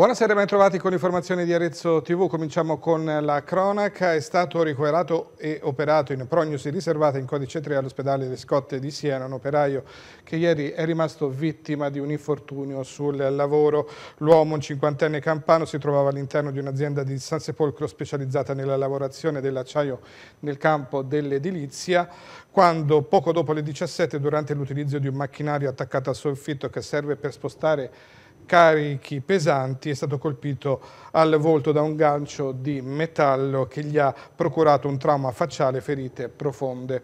Buonasera ben trovati con informazioni di Arezzo TV. Cominciamo con la cronaca. È stato ricoverato e operato in prognosi riservata in codice 3 all'ospedale Le Scotte di Siena, un operaio che ieri è rimasto vittima di un infortunio sul lavoro. L'uomo, un cinquantenne campano, si trovava all'interno di un'azienda di San Sepolcro specializzata nella lavorazione dell'acciaio nel campo dell'edilizia, quando poco dopo le 17, durante l'utilizzo di un macchinario attaccato al soffitto che serve per spostare carichi pesanti è stato colpito al volto da un gancio di metallo che gli ha procurato un trauma facciale e ferite profonde.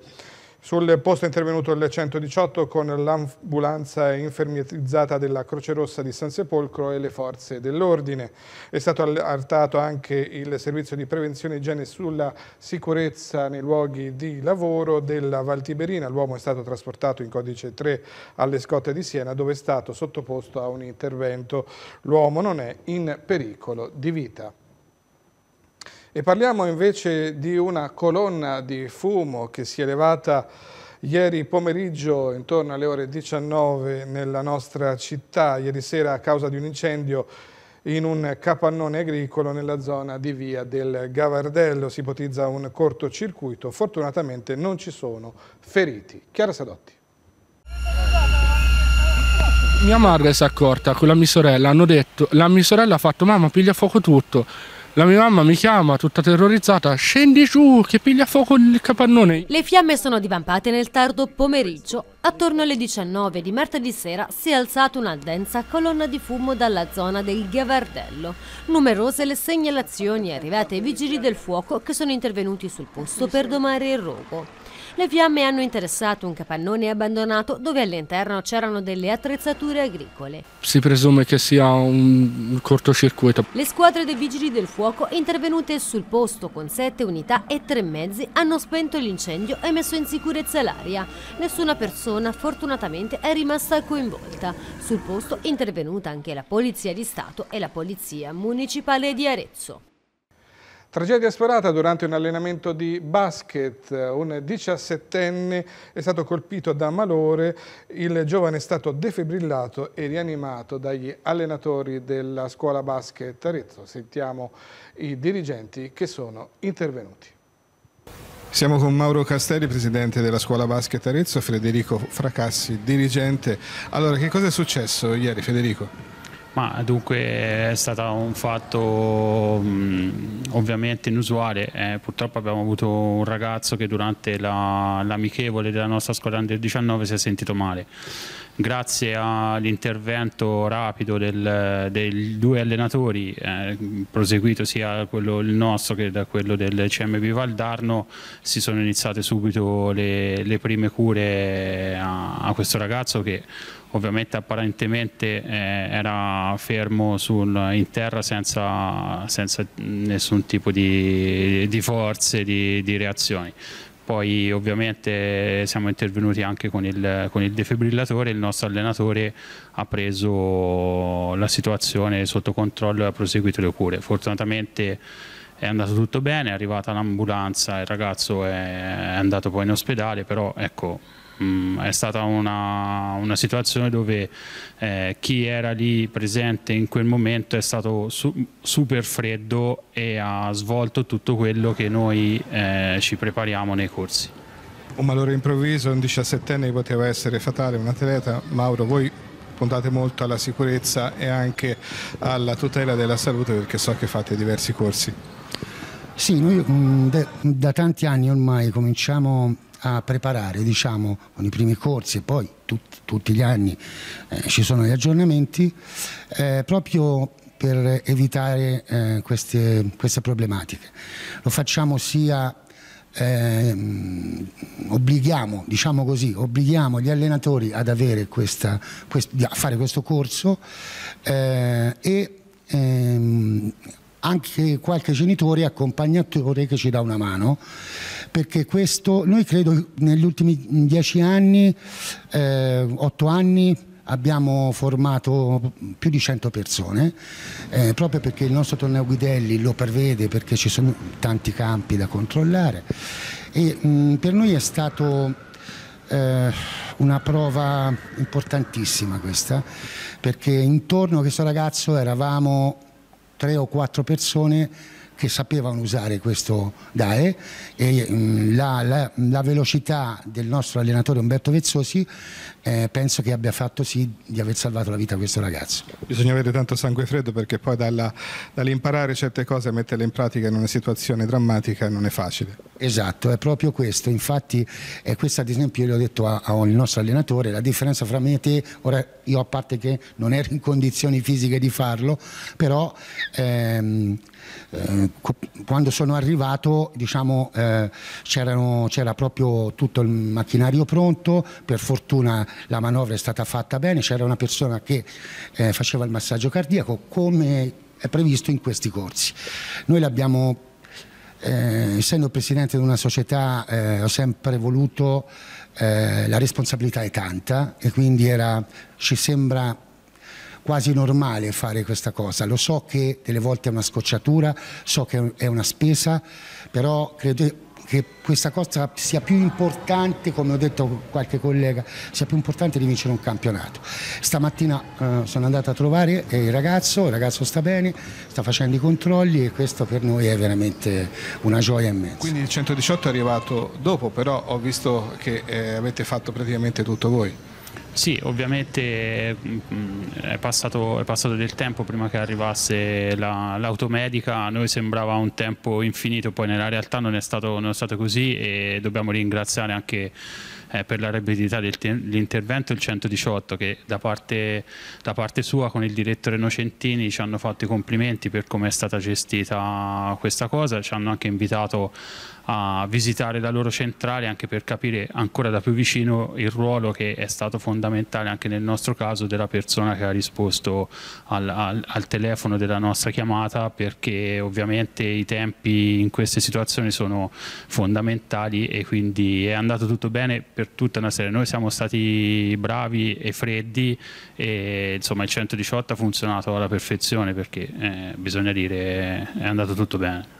Sul posto è intervenuto il 118 con l'ambulanza infermierizzata della Croce Rossa di San Sepolcro e le forze dell'ordine. È stato allertato anche il servizio di prevenzione e igiene sulla sicurezza nei luoghi di lavoro della Valtiberina. L'uomo è stato trasportato in codice 3 alle scotte di Siena dove è stato sottoposto a un intervento. L'uomo non è in pericolo di vita. E parliamo invece di una colonna di fumo che si è elevata ieri pomeriggio intorno alle ore 19 nella nostra città, ieri sera a causa di un incendio in un capannone agricolo nella zona di via del Gavardello. Si ipotizza un cortocircuito, fortunatamente non ci sono feriti. Chiara Sadotti. Mia madre si è accorta con la mia sorella, hanno detto, la mia sorella ha fatto mamma piglia fuoco tutto la mia mamma mi chiama tutta terrorizzata, scendi giù che piglia fuoco il capannone. Le fiamme sono divampate nel tardo pomeriggio. Attorno alle 19 di martedì sera si è alzata una densa colonna di fumo dalla zona del Gavardello. Numerose le segnalazioni arrivate ai vigili del fuoco che sono intervenuti sul posto per domare il rogo. Le fiamme hanno interessato un capannone abbandonato dove all'interno c'erano delle attrezzature agricole. Si presume che sia un cortocircuito. Le squadre dei vigili del fuoco intervenute sul posto con sette unità e tre mezzi hanno spento l'incendio e messo in sicurezza l'aria. Nessuna persona fortunatamente è rimasta coinvolta. Sul posto intervenuta anche la Polizia di Stato e la Polizia Municipale di Arezzo. Tragedia sperata durante un allenamento di basket. Un 17enne è stato colpito da malore. Il giovane è stato defibrillato e rianimato dagli allenatori della scuola basket Arezzo. Sentiamo i dirigenti che sono intervenuti. Siamo con Mauro Castelli, presidente della scuola basket Arezzo, Federico Fracassi, dirigente. Allora, che cosa è successo ieri, Federico? Ma dunque è stato un fatto mh, mm, ovviamente inusuale, eh, purtroppo abbiamo avuto un ragazzo che durante l'amichevole la, della nostra squadra under 19 si è sentito male. Grazie all'intervento rapido del, dei due allenatori, eh, proseguito sia quello il nostro che da quello del CMB Valdarno, si sono iniziate subito le, le prime cure a, a questo ragazzo che ovviamente apparentemente eh, era fermo sul, in terra senza, senza, nessun tipo di, di forze, di, di, reazioni. Poi ovviamente siamo intervenuti anche con il, con il defibrillatore, il nostro allenatore ha preso la situazione sotto controllo e ha proseguito le cure. Fortunatamente è andato tutto bene, è arrivata l'ambulanza, il ragazzo è andato poi in ospedale, però ecco mh, mm, è stata una, una situazione dove eh, chi era lì presente in quel momento è stato su, super freddo e ha svolto tutto quello che noi eh, ci prepariamo nei corsi. Un malore improvviso, un 17enne poteva essere fatale, un atleta. Mauro, voi puntate molto alla sicurezza e anche alla tutela della salute perché so che fate diversi corsi. Sì, noi mm, da, da tanti anni ormai cominciamo a preparare diciamo, con i primi corsi e poi tut tutti gli anni eh, ci sono gli aggiornamenti, eh, proprio per evitare eh, queste, queste, problematiche. Lo facciamo sia, ehm, obblighiamo, diciamo così, obblighiamo gli allenatori ad avere questa, quest a fare questo corso eh, e ehm, anche qualche genitore accompagnatore che ci dà una mano perché questo, noi credo negli ultimi dieci anni, eh, otto anni, abbiamo formato più di 100 persone, eh, proprio perché il nostro torneo Guidelli lo prevede, perché ci sono tanti campi da controllare. E, mh, per noi è stata eh, una prova importantissima questa, perché intorno a questo ragazzo eravamo tre o quattro persone che sapevano usare questo DAE e mh, mm, la, la, la, velocità del nostro allenatore Umberto Vezzosi eh, penso che abbia fatto sì di aver salvato la vita a questo ragazzo. Bisogna avere tanto sangue freddo perché poi dall'imparare certe cose a metterle in pratica in una situazione drammatica non è facile. Esatto, è proprio questo. Infatti, è eh, questa ad esempio io l'ho detto al nostro allenatore, la differenza fra me e te, ora io a parte che non ero in condizioni fisiche di farlo, però ehm, eh, quando sono arrivato diciamo, eh, c'era proprio tutto il macchinario pronto, per fortuna la manovra è stata fatta bene, c'era una persona che eh, faceva il massaggio cardiaco come è previsto in questi corsi. Noi l'abbiamo eh, essendo presidente di una società eh, ho sempre voluto, eh, la responsabilità è tanta e quindi era, ci sembra quasi normale fare questa cosa. Lo so che delle volte è una scocciatura, so che è una spesa, però credo, che questa cosa sia più importante, come ho detto qualche collega, sia più importante di vincere un campionato. Stamattina eh, sono andato a trovare eh, il ragazzo, il ragazzo sta bene, sta facendo i controlli e questo per noi è veramente una gioia immensa. Quindi il 118 è arrivato dopo, però ho visto che eh, avete fatto praticamente tutto voi. Sì, ovviamente mm, mm, è passato, è passato, del tempo prima che arrivasse l'automedica, a noi sembrava un tempo infinito, poi nella realtà non è stato, non è stato così e dobbiamo ringraziare anche eh, per la rapidità dell'intervento il 118 che da parte, da parte, sua con il direttore Nocentini ci hanno fatto i complimenti per come è stata gestita questa cosa, ci hanno anche invitato a a visitare la loro centrale anche per capire ancora da più vicino il ruolo che è stato fondamentale anche nel nostro caso della persona che ha risposto al, al, al telefono della nostra chiamata perché ovviamente i tempi in queste situazioni sono fondamentali e quindi è andato tutto bene per tutta una serie. Noi siamo stati bravi e freddi e insomma il 118 ha funzionato alla perfezione perché eh, bisogna dire è andato tutto bene.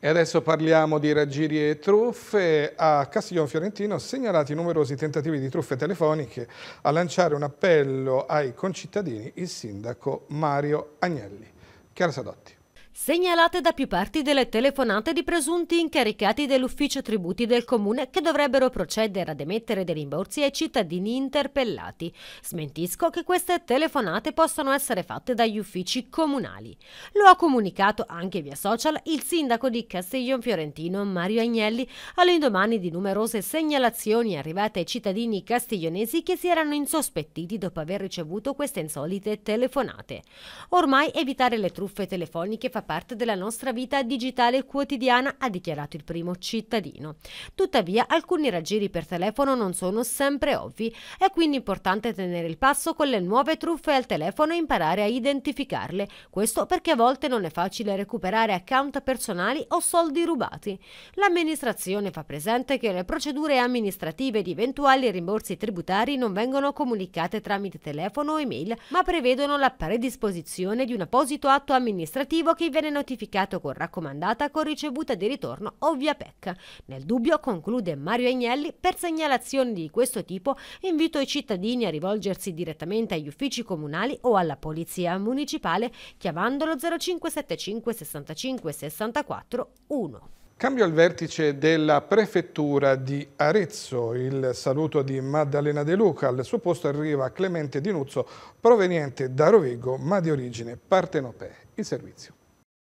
E adesso parliamo di raggiri e truffe. A Castiglione Fiorentino segnalati numerosi tentativi di truffe telefoniche. A lanciare un appello ai concittadini il sindaco Mario Agnelli. Chiara Sadotti. Segnalate da più parti delle telefonate di presunti incaricati dell'ufficio tributi del comune che dovrebbero procedere ad emettere dei rimborsi ai cittadini interpellati. Smentisco che queste telefonate possano essere fatte dagli uffici comunali. Lo ha comunicato anche via social il sindaco di Castiglion Fiorentino Mario Agnelli all'indomani di numerose segnalazioni arrivate ai cittadini castiglionesi che si erano insospettiti dopo aver ricevuto queste insolite telefonate. Ormai evitare le truffe telefoniche fa parte della nostra vita digitale quotidiana, ha dichiarato il primo cittadino. Tuttavia alcuni raggiri per telefono non sono sempre ovvi, è quindi importante tenere il passo con le nuove truffe al telefono e imparare a identificarle, questo perché a volte non è facile recuperare account personali o soldi rubati. L'amministrazione fa presente che le procedure amministrative di eventuali rimborsi tributari non vengono comunicate tramite telefono o email, ma prevedono la predisposizione di un apposito atto amministrativo che viene notificato con raccomandata con ricevuta di ritorno o via PEC. Nel dubbio, conclude Mario Agnelli, per segnalazioni di questo tipo invito i cittadini a rivolgersi direttamente agli uffici comunali o alla polizia municipale chiamandolo 0575 65 64 1. Cambio al vertice della prefettura di Arezzo. Il saluto di Maddalena De Luca. Al suo posto arriva Clemente Dinuzzo, proveniente da Rovigo, ma di origine partenopea. Il servizio.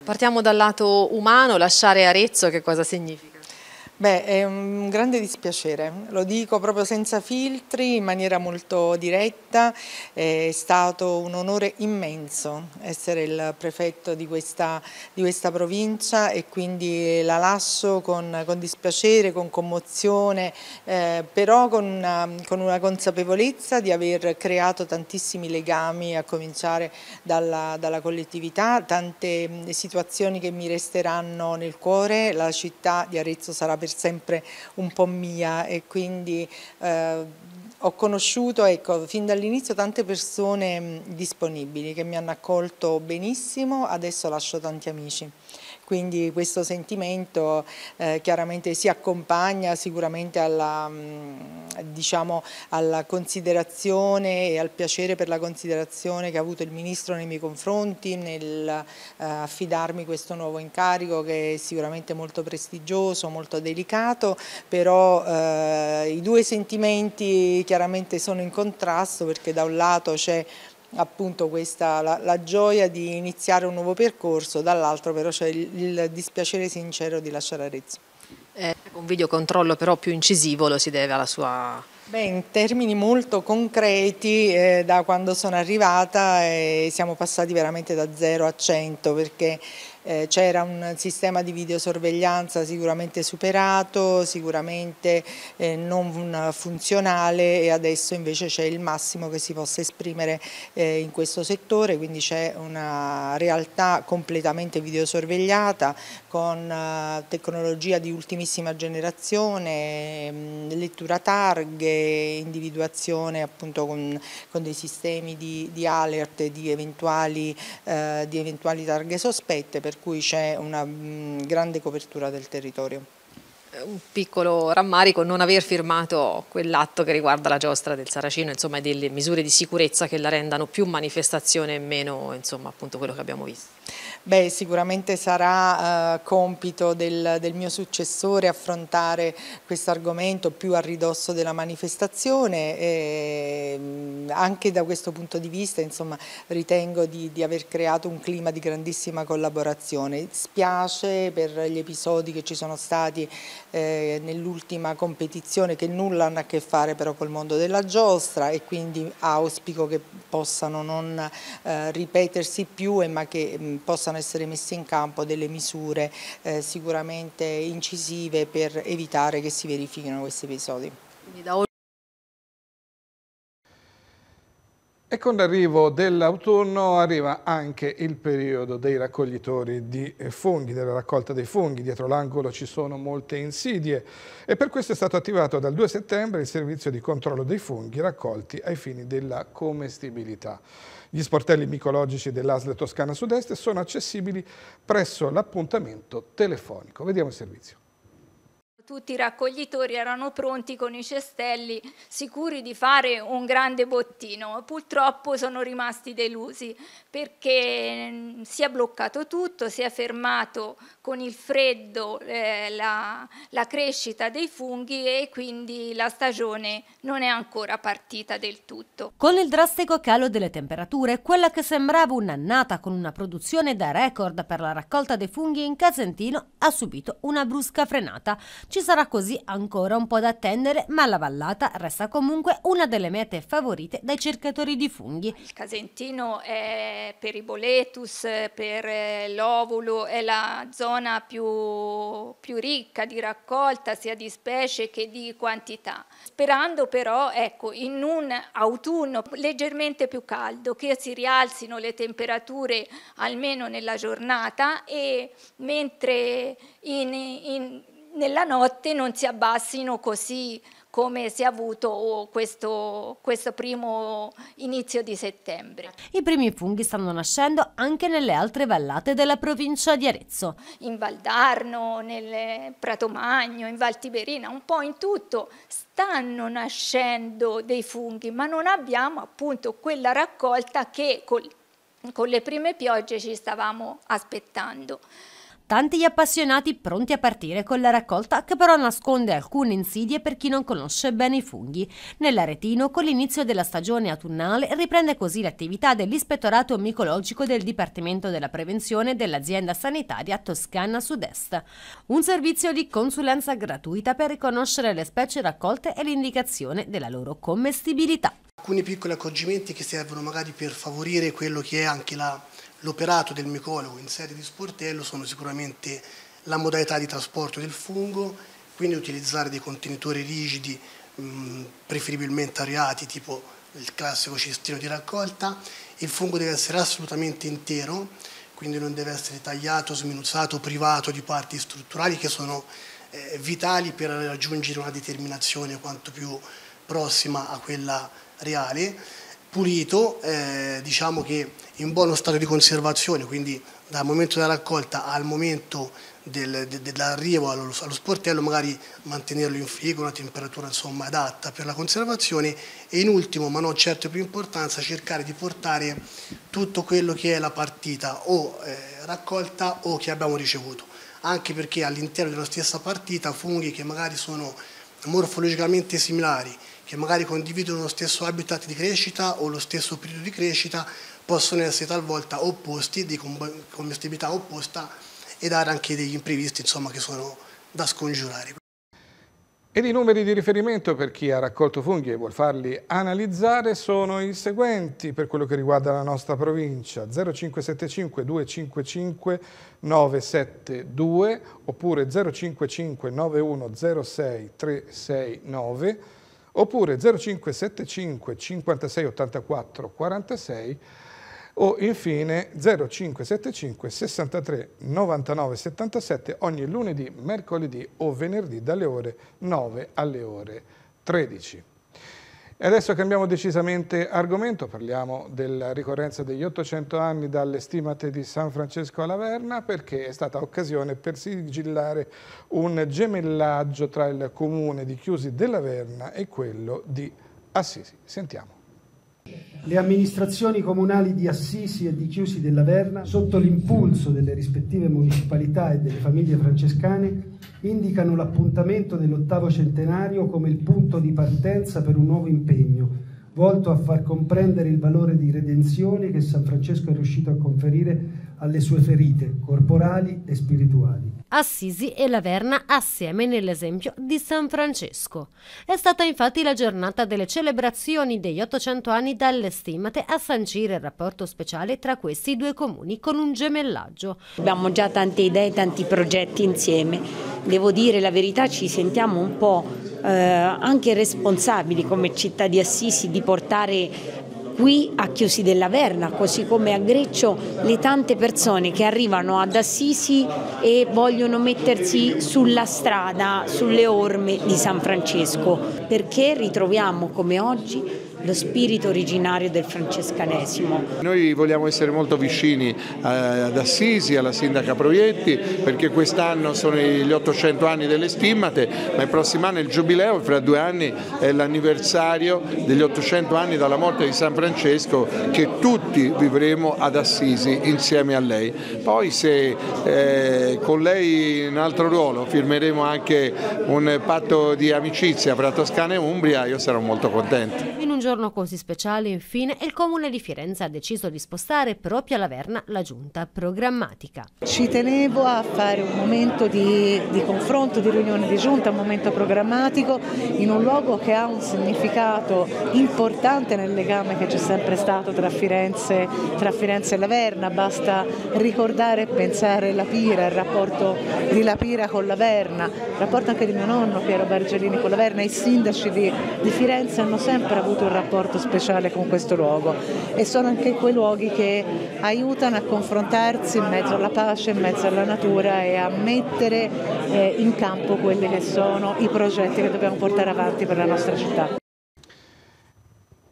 Partiamo dal lato umano, lasciare Arezzo che cosa significa? Beh, è un grande dispiacere, lo dico proprio senza filtri, in maniera molto diretta, è stato un onore immenso essere il prefetto di questa, di questa provincia e quindi la lascio con, con dispiacere, con commozione, eh, però con una, con una, consapevolezza di aver creato tantissimi legami a cominciare dalla, dalla collettività, tante mm, situazioni che mi resteranno nel cuore, la città di Arezzo sarà per sempre un po' mia e quindi eh, ho conosciuto ecco, fin dall'inizio tante persone disponibili che mi hanno accolto benissimo, adesso lascio tanti amici quindi questo sentimento eh, chiaramente si accompagna sicuramente alla, mm, diciamo, alla, considerazione e al piacere per la considerazione che ha avuto il Ministro nei miei confronti nel eh, affidarmi questo nuovo incarico che è sicuramente molto prestigioso, molto delicato, però eh, i due sentimenti chiaramente sono in contrasto perché da un lato c'è appunto questa, la, la, gioia di iniziare un nuovo percorso, dall'altro però c'è il, il, dispiacere sincero di lasciare Arezzo. Eh, un videocontrollo però più incisivo lo si deve alla sua... Beh, in termini molto concreti, eh, da quando sono arrivata eh, siamo passati veramente da 0 a 100 perché eh, c'era un sistema di videosorveglianza sicuramente superato, sicuramente eh, non funzionale e adesso invece c'è il massimo che si possa esprimere eh, in questo settore, quindi c'è una realtà completamente videosorvegliata con eh, tecnologia di ultimissima generazione, mh, mm, lettura targhe, individuazione appunto con, con dei sistemi di, di alert di eventuali, eh, di eventuali targhe sospette per cui c'è una mm, grande copertura del territorio. Eh, un piccolo rammarico non aver firmato quell'atto che riguarda la giostra del Saracino, insomma e delle misure di sicurezza che la rendano più manifestazione e meno insomma, appunto quello che abbiamo visto. Beh, sicuramente sarà eh, compito del, del, mio successore affrontare questo argomento più a ridosso della manifestazione e mm, anche da questo punto di vista insomma, ritengo di, di aver creato un clima di grandissima collaborazione. Spiace per gli episodi che ci sono stati eh, nell'ultima competizione che nulla hanno a che fare però col mondo della giostra e quindi auspico che possano non eh, ripetersi più e ma che mh, mm, possano possano essere messe in campo delle misure eh, sicuramente incisive per evitare che si verifichino questi episodi. E con l'arrivo dell'autunno arriva anche il periodo dei raccoglitori di eh, funghi, della raccolta dei funghi. Dietro l'angolo ci sono molte insidie e per questo è stato attivato dal 2 settembre il servizio di controllo dei funghi raccolti ai fini della commestibilità. Gli sportelli micologici dell'ASL Toscana Sud-Est sono accessibili presso l'appuntamento telefonico. Vediamo il servizio tutti i raccoglitori erano pronti con i cestelli, sicuri di fare un grande bottino. Purtroppo sono rimasti delusi perché mm, si è bloccato tutto, si è fermato con il freddo eh, la, la crescita dei funghi e quindi la stagione non è ancora partita del tutto. Con il drastico calo delle temperature, quella che sembrava un'annata con una produzione da record per la raccolta dei funghi in Casentino ha subito una brusca frenata. Ci ci sarà così ancora un po' da attendere, ma la vallata resta comunque una delle mete favorite dai cercatori di funghi. Il Casentino è per i boletus, per eh, l'ovulo, è la zona più, più ricca di raccolta sia di specie che di quantità. Sperando però ecco, in un autunno leggermente più caldo che si rialzino le temperature almeno nella giornata e mentre in, in nella notte non si abbassino così come si è avuto questo, questo, primo inizio di settembre. I primi funghi stanno nascendo anche nelle altre vallate della provincia di Arezzo. In Valdarno, nel Pratomagno, in Val Tiberina, un po' in tutto stanno nascendo dei funghi, ma non abbiamo appunto quella raccolta che col, con le prime piogge ci stavamo aspettando tanti gli appassionati pronti a partire con la raccolta che però nasconde alcune insidie per chi non conosce bene i funghi. Nell'Aretino con l'inizio della stagione autunnale riprende così l'attività dell'ispettorato micologico del Dipartimento della Prevenzione dell'azienda sanitaria Toscana Sud-Est. Un servizio di consulenza gratuita per riconoscere le specie raccolte e l'indicazione della loro commestibilità. Alcuni piccoli accorgimenti che servono magari per favorire quello che è anche la L'operato del micologo in sede di sportello sono sicuramente la modalità di trasporto del fungo, quindi utilizzare dei contenitori rigidi, mm, preferibilmente areati, tipo il classico cestino di raccolta. Il fungo deve essere assolutamente intero, quindi non deve essere tagliato, sminuzzato, privato di parti strutturali che sono eh, vitali per raggiungere una determinazione quanto più prossima a quella reale pulito, eh, diciamo che in buono stato di conservazione, quindi dal momento della raccolta al momento del, de, dell'arrivo allo, allo, sportello, magari mantenerlo in frigo, una temperatura insomma, adatta per la conservazione e in ultimo, ma non certo più importanza, cercare di portare tutto quello che è la partita o eh, raccolta o che abbiamo ricevuto, anche perché all'interno della stessa partita funghi che magari sono morfologicamente similari che magari condividono lo stesso habitat di crescita o lo stesso periodo di crescita possono essere talvolta opposti, di commestibilità opposta e dare anche degli imprevisti insomma, che sono da scongiurare. Ed i numeri di riferimento per chi ha raccolto funghi e vuol farli analizzare sono i seguenti per quello che riguarda la nostra provincia 0575 255 972 oppure 055 9106 369 oppure 0575 56 84 46 o infine 0575 63 99 77 ogni lunedì, mercoledì o venerdì dalle ore 9 alle ore 13. E adesso cambiamo decisamente argomento, parliamo della ricorrenza degli 800 anni dalle stimate di San Francesco alla Verna perché è stata occasione per sigillare un gemellaggio tra il comune di Chiusi della Verna e quello di Assisi. Sentiamo. Le amministrazioni comunali di Assisi e di Chiusi della Verna, sotto l'impulso delle rispettive municipalità e delle famiglie francescane, indicano l'appuntamento dell'ottavo centenario come il punto di partenza per un nuovo impegno, volto a far comprendere il valore di redenzione che San Francesco è riuscito a conferire alle sue ferite corporali e spirituali. Assisi e Laverna assieme nell'esempio di San Francesco. È stata infatti la giornata delle celebrazioni degli 800 anni dalle stimate a sancire il rapporto speciale tra questi due comuni con un gemellaggio. Abbiamo già tante idee, tanti progetti insieme. Devo dire la verità, ci sentiamo un po' eh, anche responsabili come città di Assisi di portare qui a Chiusi della Verna, così come a Greccio, le tante persone che arrivano ad Assisi e vogliono mettersi sulla strada, sulle orme di San Francesco, perché ritroviamo come oggi lo spirito originario del francescanesimo. Noi vogliamo essere molto vicini eh, ad Assisi, alla sindaca Proietti, perché quest'anno sono gli 800 anni delle stimmate, ma il prossimo anno è il giubileo, fra due anni è l'anniversario degli 800 anni dalla morte di San Francesco che tutti vivremo ad Assisi insieme a lei. Poi se eh, con lei in altro ruolo firmeremo anche un patto di amicizia fra Toscana e Umbria, io sarò molto contento. In un giorno così speciale, infine, il Comune di Firenze ha deciso di spostare proprio a Laverna la giunta programmatica. Ci tenevo a fare un momento di, di confronto, di riunione di giunta, un momento programmatico in un luogo che ha un significato importante nel legame che c'è sempre stato tra Firenze, tra Firenze e Laverna. Basta ricordare e pensare la Pira, il rapporto di La Pira con Laverna, il rapporto anche di mio nonno Piero Bargelini con Laverna, i sindaci di, di Firenze hanno sempre avuto un rapporto rapporto speciale con questo luogo e sono anche quei luoghi che aiutano a confrontarsi in mezzo alla pace, in mezzo alla natura e a mettere eh, in campo quelli che sono i progetti che dobbiamo portare avanti per la nostra città.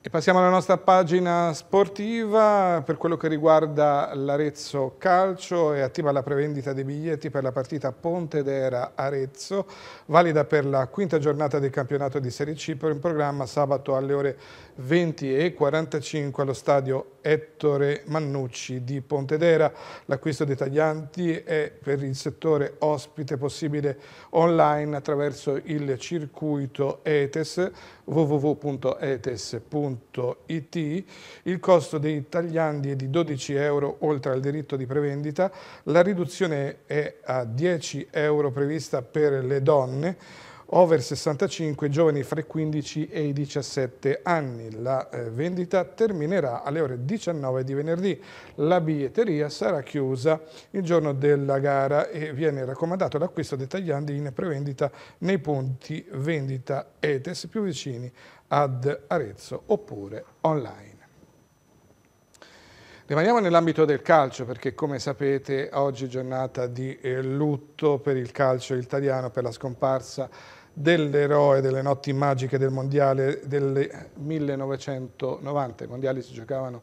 E passiamo alla nostra pagina sportiva per quello che riguarda l'Arezzo Calcio è attiva la prevendita dei biglietti per la partita Pontedera-Arezzo valida per la quinta giornata del campionato di Serie C per un programma sabato alle ore 20 e 45 allo stadio Ettore Mannucci di Pontedera. L'acquisto dei taglianti è per il settore ospite possibile online attraverso il circuito ETES www.etes.it. Il costo dei tagliandi è di 12 euro oltre al diritto di prevendita, la riduzione è a 10 euro prevista per le donne, over 65, giovani fra i 15 e i 17 anni. La eh, vendita terminerà alle ore 19 di venerdì. La biglietteria sarà chiusa il giorno della gara e viene raccomandato l'acquisto dettagliando in prevendita nei punti vendita ETES più vicini ad Arezzo oppure online. Rimaniamo nell'ambito del calcio perché come sapete oggi è giornata di eh, lutto per il calcio italiano per la scomparsa dell'eroe delle notti magiche del mondiale del 1990. I mondiali si giocavano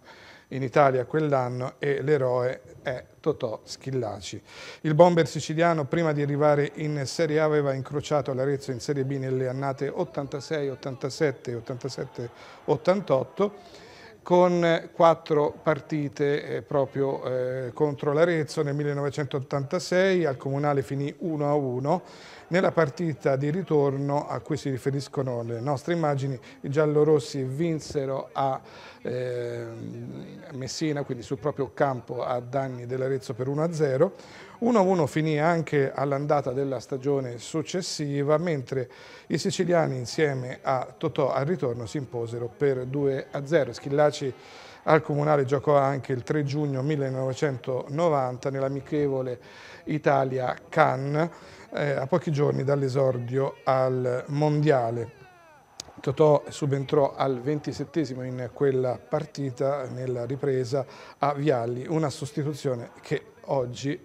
in Italia quell'anno e l'eroe è Totò Schillaci. Il bomber siciliano prima di arrivare in Serie A aveva incrociato l'Arezzo in Serie B nelle annate 86, 87, 87, 88 con quattro partite eh, proprio eh, contro l'Arezzo nel 1986, al Comunale finì 1 1, nella partita di ritorno a cui si riferiscono le nostre immagini, i giallorossi vinsero a eh, Messina, quindi sul proprio campo a danni dell'Arezzo per 1-0. 1-1 finì anche all'andata della stagione successiva, mentre i siciliani insieme a Totò al ritorno si imposero per 2-0. Schillaci al Comunale giocò anche il 3 giugno 1990 nell'amichevole Italia-Cannes eh, a pochi giorni dall'esordio al Mondiale. Totò subentrò al 27 in quella partita nella ripresa a Vialli, una sostituzione che oggi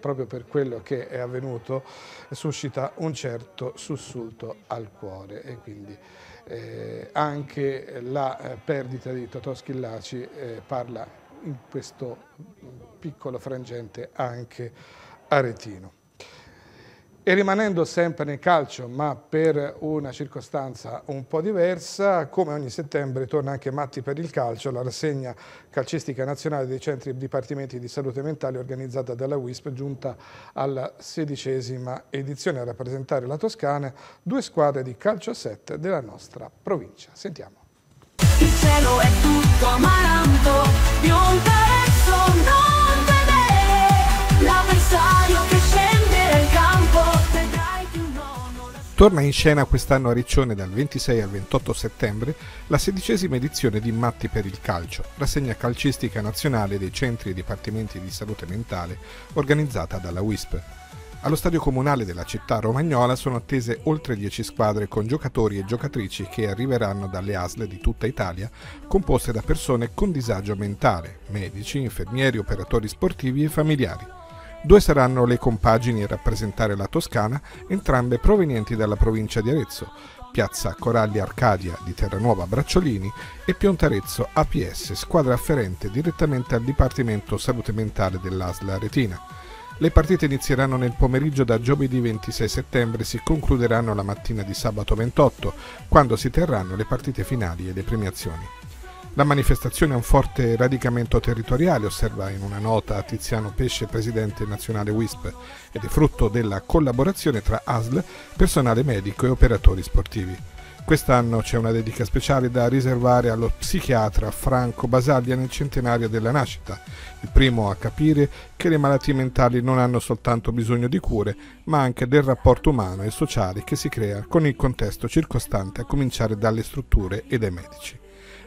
proprio per quello che è avvenuto, suscita un certo sussulto al cuore e quindi eh, anche la eh, perdita di Totò Schillaci eh, parla in questo piccolo frangente anche aretino. E rimanendo sempre nel calcio, ma per una circostanza un po' diversa, come ogni settembre torna anche Matti per il calcio, la rassegna calcistica nazionale dei centri dipartimenti di salute mentale organizzata dalla WISP, giunta alla sedicesima edizione a rappresentare la Toscana, due squadre di calcio a set della nostra provincia. Sentiamo. Il cielo è tutto amaranto, bionda e non vedere l'avversario che Torna in scena quest'anno a Riccione dal 26 al 28 settembre la sedicesima edizione di Matti per il Calcio, rassegna calcistica nazionale dei centri e dipartimenti di salute mentale organizzata dalla WISP. Allo stadio comunale della città romagnola sono attese oltre 10 squadre con giocatori e giocatrici che arriveranno dalle ASL di tutta Italia, composte da persone con disagio mentale, medici, infermieri, operatori sportivi e familiari. Due saranno le compagini a rappresentare la Toscana, entrambe provenienti dalla provincia di Arezzo, Piazza Coralli Arcadia di Terranuova Bracciolini e Piontarezzo APS, squadra afferente direttamente al Dipartimento Salute Mentale dell'Asla Aretina. Le partite inizieranno nel pomeriggio da giovedì 26 settembre e si concluderanno la mattina di sabato 28, quando si terranno le partite finali e le premiazioni. La manifestazione ha un forte radicamento territoriale, osserva in una nota Tiziano Pesce, presidente nazionale WISP, ed è frutto della collaborazione tra ASL, personale medico e operatori sportivi. Quest'anno c'è una dedica speciale da riservare allo psichiatra Franco Basaglia nel centenario della nascita, il primo a capire che le malattie mentali non hanno soltanto bisogno di cure, ma anche del rapporto umano e sociale che si crea con il contesto circostante, a cominciare dalle strutture e dai medici.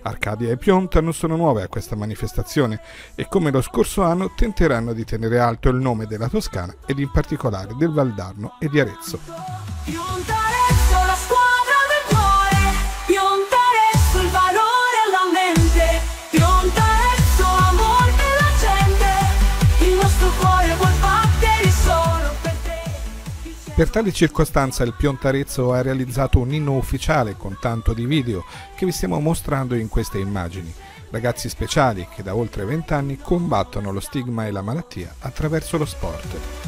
Arcadia e Pionta non sono nuove a questa manifestazione e come lo scorso anno tenteranno di tenere alto il nome della Toscana ed in particolare del Valdarno e di Arezzo. Per tale circostanza il Piontarezzo ha realizzato un inno ufficiale con tanto di video che vi stiamo mostrando in queste immagini. Ragazzi speciali che da oltre vent'anni combattono lo stigma e la malattia attraverso lo sport.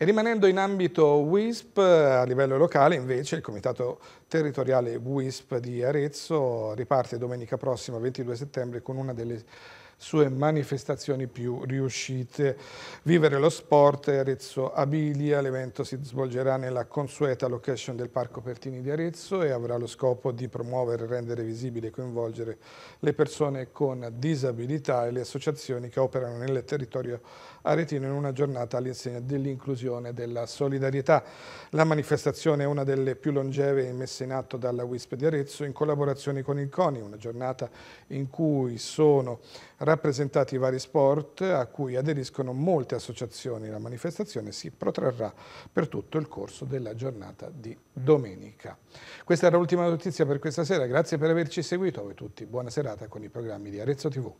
E rimanendo in ambito WISP, a livello locale invece il Comitato Territoriale WISP di Arezzo riparte domenica prossima 22 settembre con una delle sue manifestazioni più riuscite. Vivere lo sport è Arezzo Abilia, l'evento si svolgerà nella consueta location del Parco Pertini di Arezzo e avrà lo scopo di promuovere, rendere visibile e coinvolgere le persone con disabilità e le associazioni che operano nel territorio aretino in una giornata all'insegna dell'inclusione e della solidarietà. La manifestazione è una delle più longeve messe in atto dalla WISP di Arezzo in collaborazione con il CONI, una giornata in cui sono rappresentati i vari sport a cui aderiscono molte associazioni. La manifestazione si protrarrà per tutto il corso della giornata di domenica. Questa era l'ultima notizia per questa sera, grazie per averci seguito a voi tutti, buona serata con i programmi di Arezzo TV.